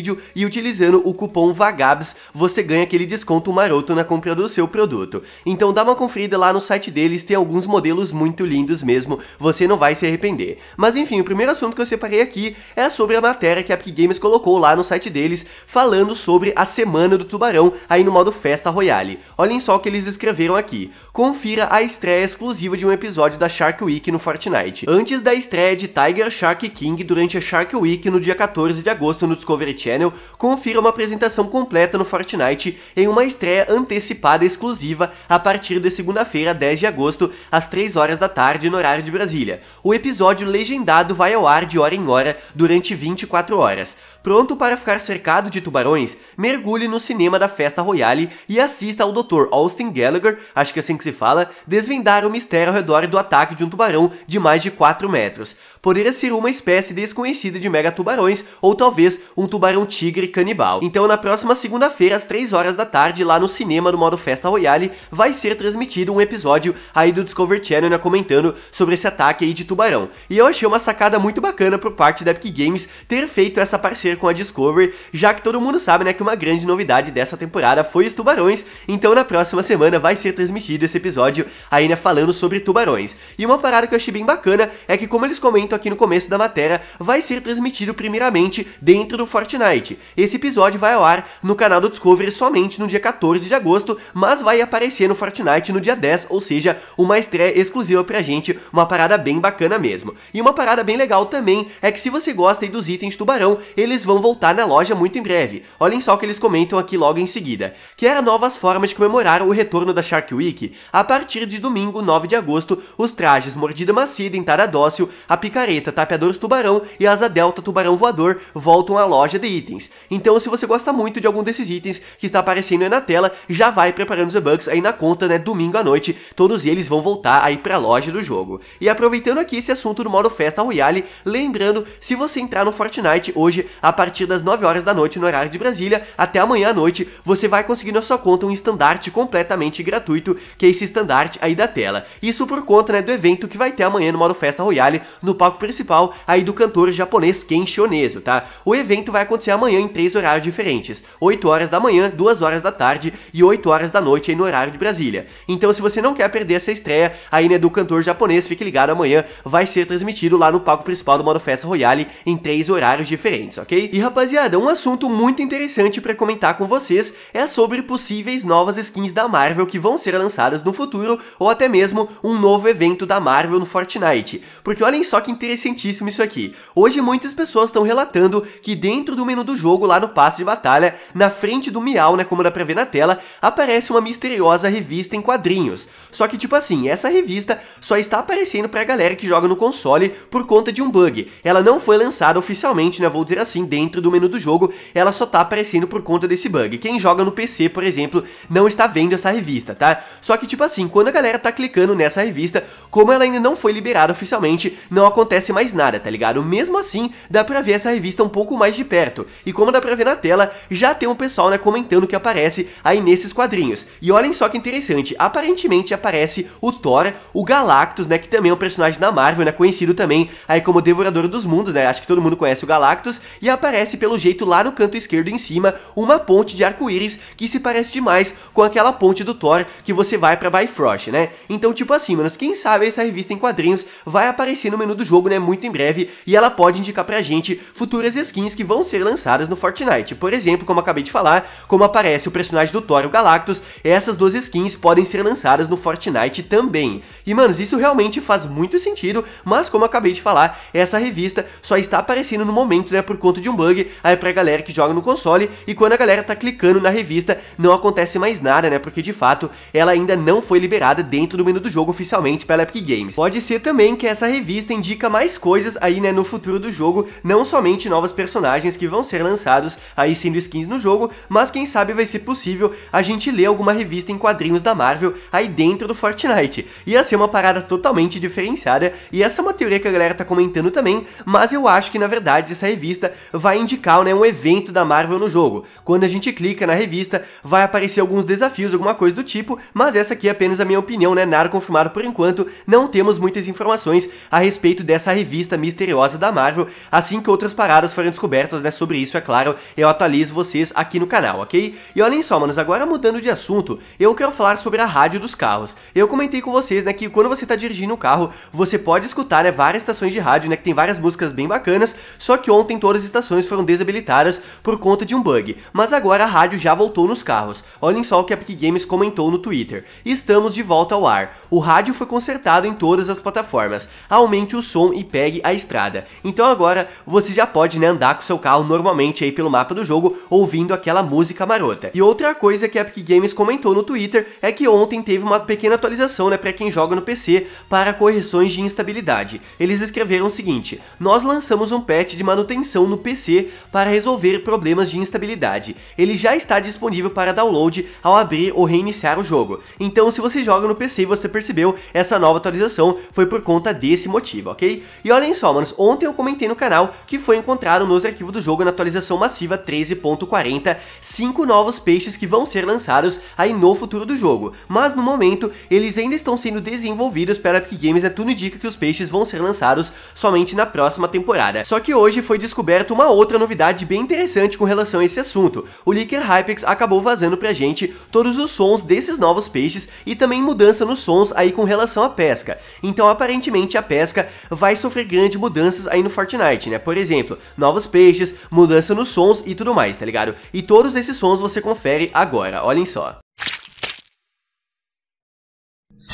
vídeo e utilizando o cupom VAGABS você ganha aquele desconto maroto na compra do seu produto. Então dá uma conferida lá no site deles, tem alguns modelos muito lindos mesmo, você não vai se arrepender. Mas enfim, o primeiro assunto que eu separei aqui é sobre a matéria que a Epic Games colocou lá no site deles, falando sobre a semana do tubarão aí no modo Festa Royale. Olhem só o que eles escreveram aqui. Confira a estreia exclusiva de um episódio da Shark Week no Fortnite. Antes da estreia de Tiger Shark King durante a Shark Week no dia 14 de agosto no Discovery Channel, Channel, confira uma apresentação completa no Fortnite em uma estreia antecipada exclusiva a partir de segunda-feira, 10 de agosto, às 3 horas da tarde no horário de Brasília. O episódio legendado vai ao ar de hora em hora durante 24 horas. Pronto para ficar cercado de tubarões, mergulhe no cinema da festa Royale e assista ao Dr. Austin Gallagher, acho que é assim que se fala, desvendar o mistério ao redor do ataque de um tubarão de mais de 4 metros. Poderia ser uma espécie desconhecida de mega tubarões ou talvez um tubarão tigre canibal. Então na próxima segunda-feira às 3 horas da tarde lá no cinema do modo Festa Royale vai ser transmitido um episódio aí do Discovery Channel né, comentando sobre esse ataque aí de tubarão. E eu achei uma sacada muito bacana por parte da Epic Games ter feito essa parceria acontecer com a Discovery, já que todo mundo sabe, né, que uma grande novidade dessa temporada foi os tubarões, então na próxima semana vai ser transmitido esse episódio aí, né, falando sobre tubarões. E uma parada que eu achei bem bacana é que, como eles comentam aqui no começo da matéria, vai ser transmitido primeiramente dentro do Fortnite. Esse episódio vai ao ar no canal do Discovery somente no dia 14 de agosto, mas vai aparecer no Fortnite no dia 10, ou seja, uma estreia exclusiva pra gente, uma parada bem bacana mesmo. E uma parada bem legal também é que se você gosta dos itens tubarão, eles eles vão voltar na loja muito em breve. Olhem só o que eles comentam aqui logo em seguida. Que era novas formas de comemorar o retorno da Shark Week. A partir de domingo, 9 de agosto, os trajes Mordida Macia, Dentada Dócil, a Picareta, Tapeadores Tubarão e Asa Delta Tubarão Voador voltam à loja de itens. Então se você gosta muito de algum desses itens que está aparecendo aí na tela, já vai preparando os e-bucks aí na conta, né, domingo à noite, todos eles vão voltar aí pra loja do jogo. E aproveitando aqui esse assunto do modo Festa Royale, lembrando, se você entrar no Fortnite hoje, a a partir das 9 horas da noite no horário de Brasília, até amanhã à noite, você vai conseguir na sua conta um estandarte completamente gratuito, que é esse estandarte aí da tela. Isso por conta, né, do evento que vai ter amanhã no modo Festa Royale, no palco principal aí do cantor japonês Ken Oneso, tá? O evento vai acontecer amanhã em três horários diferentes, 8 horas da manhã, 2 horas da tarde e 8 horas da noite aí no horário de Brasília. Então se você não quer perder essa estreia aí, né, do cantor japonês, fique ligado, amanhã vai ser transmitido lá no palco principal do modo Festa Royale em três horários diferentes, ok? E rapaziada, um assunto muito interessante para comentar com vocês é sobre possíveis novas skins da Marvel que vão ser lançadas no futuro, ou até mesmo um novo evento da Marvel no Fortnite. Porque olhem só que interessantíssimo isso aqui. Hoje muitas pessoas estão relatando que dentro do menu do jogo, lá no passe de batalha, na frente do Miau, né, como dá pra ver na tela, aparece uma misteriosa revista em quadrinhos. Só que tipo assim, essa revista só está aparecendo pra galera que joga no console por conta de um bug. Ela não foi lançada oficialmente, né, vou dizer assim, dentro do menu do jogo, ela só tá aparecendo por conta desse bug. Quem joga no PC, por exemplo, não está vendo essa revista, tá? Só que, tipo assim, quando a galera tá clicando nessa revista, como ela ainda não foi liberada oficialmente, não acontece mais nada, tá ligado? Mesmo assim, dá pra ver essa revista um pouco mais de perto. E como dá pra ver na tela, já tem um pessoal, né, comentando que aparece aí nesses quadrinhos. E olhem só que interessante, aparentemente aparece o Thor, o Galactus, né, que também é um personagem da Marvel, né, conhecido também aí como Devorador dos Mundos, né, acho que todo mundo conhece o Galactus, e a aparece pelo jeito lá no canto esquerdo em cima uma ponte de arco-íris que se parece demais com aquela ponte do Thor que você vai pra Bifrost, né? Então, tipo assim, manos, quem sabe essa revista em quadrinhos vai aparecer no menu do jogo, né, muito em breve, e ela pode indicar pra gente futuras skins que vão ser lançadas no Fortnite. Por exemplo, como acabei de falar, como aparece o personagem do Thor, o Galactus, essas duas skins podem ser lançadas no Fortnite também. E, manos, isso realmente faz muito sentido, mas como acabei de falar, essa revista só está aparecendo no momento, né, por conta de um bug aí pra galera que joga no console e quando a galera tá clicando na revista não acontece mais nada, né? Porque de fato ela ainda não foi liberada dentro do menu do jogo oficialmente pela Epic Games. Pode ser também que essa revista indica mais coisas aí, né, no futuro do jogo, não somente novos personagens que vão ser lançados aí sendo skins no jogo, mas quem sabe vai ser possível a gente ler alguma revista em quadrinhos da Marvel aí dentro do Fortnite. Ia ser uma parada totalmente diferenciada e essa é uma teoria que a galera tá comentando também, mas eu acho que na verdade essa revista vai indicar né, um evento da Marvel no jogo. Quando a gente clica na revista, vai aparecer alguns desafios, alguma coisa do tipo, mas essa aqui é apenas a minha opinião, né? Nada confirmado por enquanto, não temos muitas informações a respeito dessa revista misteriosa da Marvel. Assim que outras paradas forem descobertas, né, sobre isso, é claro, eu atualizo vocês aqui no canal, ok? E olhem só, manos, agora mudando de assunto, eu quero falar sobre a rádio dos carros. Eu comentei com vocês, né, que quando você está dirigindo o um carro, você pode escutar, né, várias estações de rádio, né, que tem várias músicas bem bacanas, só que ontem todas as estações estações foram desabilitadas por conta de um bug, mas agora a rádio já voltou nos carros. Olhem só o que a Epic Games comentou no Twitter. Estamos de volta ao ar. O rádio foi consertado em todas as plataformas. Aumente o som e pegue a estrada. Então agora você já pode né, andar com seu carro normalmente aí pelo mapa do jogo, ouvindo aquela música marota. E outra coisa que a Epic Games comentou no Twitter é que ontem teve uma pequena atualização né, para quem joga no PC para correções de instabilidade. Eles escreveram o seguinte, nós lançamos um patch de manutenção no PC PC para resolver problemas de instabilidade. Ele já está disponível para download ao abrir ou reiniciar o jogo. Então se você joga no PC e você percebeu, essa nova atualização foi por conta desse motivo, ok? E olhem só, manos, ontem eu comentei no canal que foi encontrado nos arquivos do jogo na atualização massiva 13.40 cinco novos peixes que vão ser lançados aí no futuro do jogo, mas no momento eles ainda estão sendo desenvolvidos pela Epic Games, né? tudo indica que os peixes vão ser lançados somente na próxima temporada. Só que hoje foi descoberto uma uma outra novidade bem interessante com relação a esse assunto. O Leaker Hypex acabou vazando pra gente todos os sons desses novos peixes e também mudança nos sons aí com relação à pesca. Então aparentemente a pesca vai sofrer grandes mudanças aí no Fortnite, né? Por exemplo, novos peixes, mudança nos sons e tudo mais, tá ligado? E todos esses sons você confere agora, olhem só.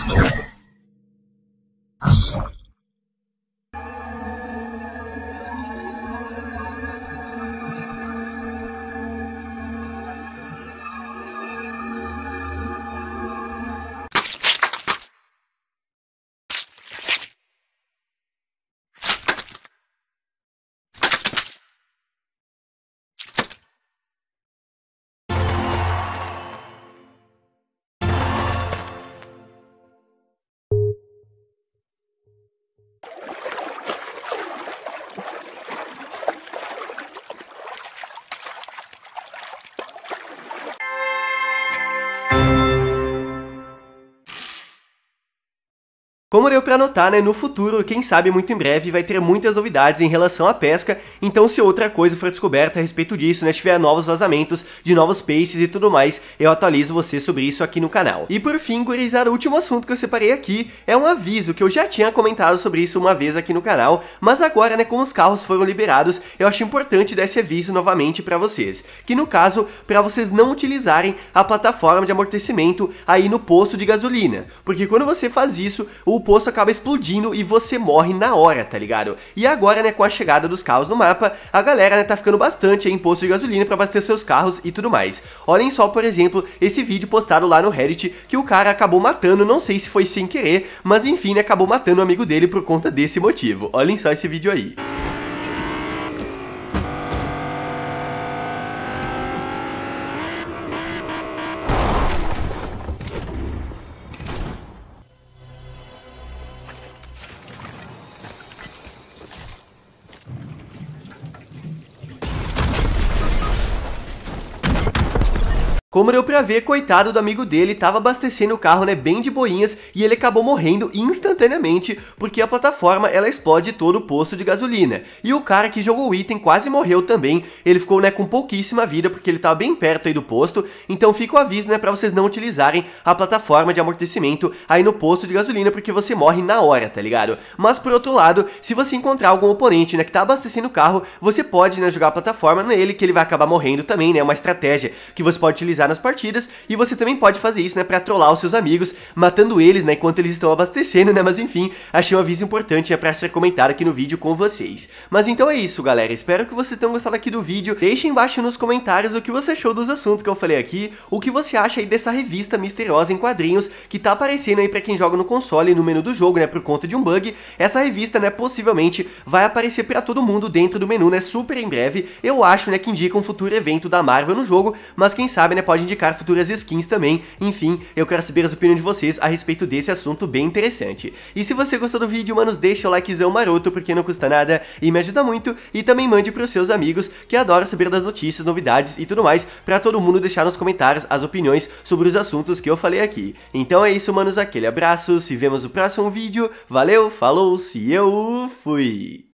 Música Como deu para notar, né, no futuro, quem sabe muito em breve, vai ter muitas novidades em relação à pesca, então se outra coisa for descoberta a respeito disso, né, tiver novos vazamentos de novos peixes e tudo mais, eu atualizo você sobre isso aqui no canal. E por fim, gurizada, o último assunto que eu separei aqui é um aviso que eu já tinha comentado sobre isso uma vez aqui no canal, mas agora, né, como os carros foram liberados, eu acho importante dar esse aviso novamente para vocês, que no caso, para vocês não utilizarem a plataforma de amortecimento aí no posto de gasolina, porque quando você faz isso, o o poço acaba explodindo e você morre na hora, tá ligado? E agora, né, com a chegada dos carros no mapa, a galera, né, tá ficando bastante aí em posto de gasolina para abastecer seus carros e tudo mais. Olhem só, por exemplo, esse vídeo postado lá no Reddit que o cara acabou matando, não sei se foi sem querer, mas enfim, né, acabou matando o amigo dele por conta desse motivo. Olhem só esse vídeo aí. Como deu pra ver, coitado do amigo dele, tava abastecendo o carro, né, bem de boinhas, e ele acabou morrendo instantaneamente, porque a plataforma, ela explode todo o posto de gasolina. E o cara que jogou o item quase morreu também, ele ficou, né, com pouquíssima vida, porque ele tava bem perto aí do posto, então fica o aviso, né, pra vocês não utilizarem a plataforma de amortecimento aí no posto de gasolina, porque você morre na hora, tá ligado? Mas, por outro lado, se você encontrar algum oponente, né, que tá abastecendo o carro, você pode, né, jogar a plataforma nele, que ele vai acabar morrendo também, né, é uma estratégia que você pode utilizar nas partidas, e você também pode fazer isso, né, pra trollar os seus amigos, matando eles, né, enquanto eles estão abastecendo, né, mas enfim, achei um aviso importante, é pra ser comentado aqui no vídeo com vocês. Mas então é isso, galera, espero que vocês tenham gostado aqui do vídeo, deixem embaixo nos comentários o que você achou dos assuntos que eu falei aqui, o que você acha aí dessa revista misteriosa em quadrinhos, que tá aparecendo aí pra quem joga no console, no menu do jogo, né, por conta de um bug, essa revista, né, possivelmente vai aparecer pra todo mundo dentro do menu, né, super em breve, eu acho, né, que indica um futuro evento da Marvel no jogo, mas quem sabe, né, pode pode indicar futuras skins também. Enfim, eu quero saber as opiniões de vocês a respeito desse assunto bem interessante. E se você gostou do vídeo, manos, deixa o likezão maroto porque não custa nada e me ajuda muito. E também mande para os seus amigos que adoram saber das notícias, novidades e tudo mais para todo mundo deixar nos comentários as opiniões sobre os assuntos que eu falei aqui. Então é isso, manos, aquele abraço, se vemos no próximo vídeo, valeu, falou, se eu fui!